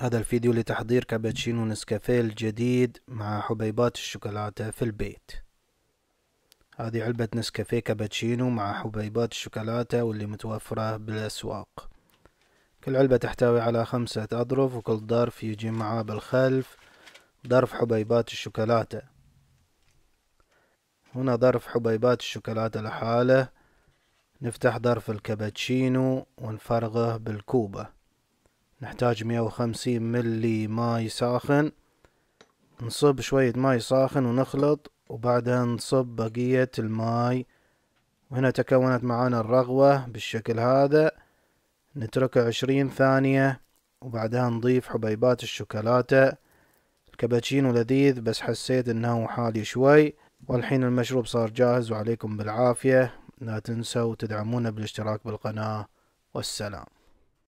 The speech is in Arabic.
هذا الفيديو لتحضير كابتشينو نسكافيه الجديد مع حبيبات الشوكولاتة في البيت هذه علبة نسكافيه كابتشينو مع حبيبات الشوكولاتة واللي متوفرة بالأسواق كل علبة تحتوي على خمسة أظرف وكل ظرف يجي معاه بالخلف ظرف حبيبات الشوكولاتة هنا ظرف حبيبات الشوكولاتة لحاله نفتح ظرف الكابتشينو ونفرغه بالكوبة نحتاج مية وخمسين ملي ماي ساخن نصب شوية ماي ساخن ونخلط وبعدها نصب بقية الماي وهنا تكونت معانا الرغوة بالشكل هذا نتركها عشرين ثانية وبعدها نضيف حبيبات الشوكولاتة الكابتشينو لذيذ بس حسيت انه حالي شوي والحين المشروب صار جاهز وعليكم بالعافية لا تنسوا تدعمونا بالاشتراك بالقناة والسلام